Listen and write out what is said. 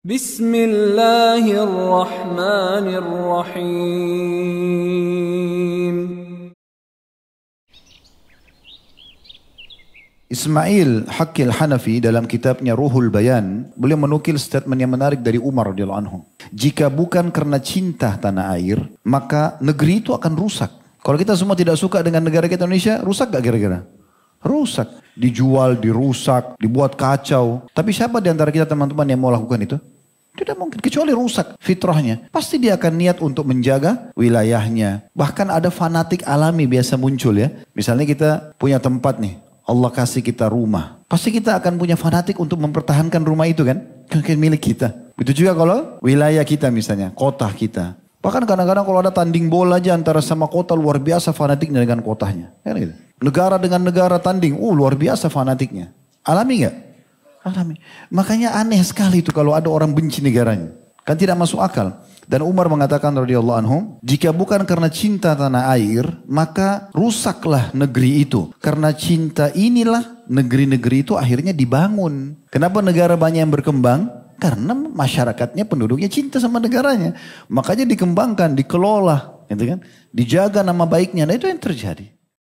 Bismillahirrahmanirrahim. Ismail Hakil Hanafi dalam kitabnya Ruhul Bayan, beliau menukil statement yang menarik dari Umar radhiyallahu anhu. Jika bukan karena cinta tanah air, maka negeri itu akan rusak. Kalau kita semua tidak suka dengan negara kita Indonesia, rusak gak kira-kira? Rusak. Dijual, dirusak, dibuat kacau. Tapi siapa di antara kita teman-teman yang mau lakukan itu? Tidak mungkin, kecuali rusak fitrahnya. Pasti dia akan niat untuk menjaga wilayahnya. Bahkan ada fanatik alami biasa muncul ya. Misalnya kita punya tempat nih, Allah kasih kita rumah. Pasti kita akan punya fanatik untuk mempertahankan rumah itu kan. Mungkin milik kita. itu juga kalau wilayah kita misalnya, kota kita. Bahkan kadang-kadang kalau ada tanding bola aja antara sama kota luar biasa fanatiknya dengan kotanya. Kan gitu. Negara dengan negara tanding. Uh luar biasa fanatiknya. Alami nggak? Alami. Makanya aneh sekali itu kalau ada orang benci negaranya. Kan tidak masuk akal. Dan Umar mengatakan radhiyallahu anhu, jika bukan karena cinta tanah air, maka rusaklah negeri itu. Karena cinta inilah negeri-negeri itu akhirnya dibangun. Kenapa negara banyak yang berkembang? Karena masyarakatnya penduduknya cinta sama negaranya. Makanya dikembangkan, dikelola, gitu kan? Dijaga nama baiknya. Nah itu yang terjadi.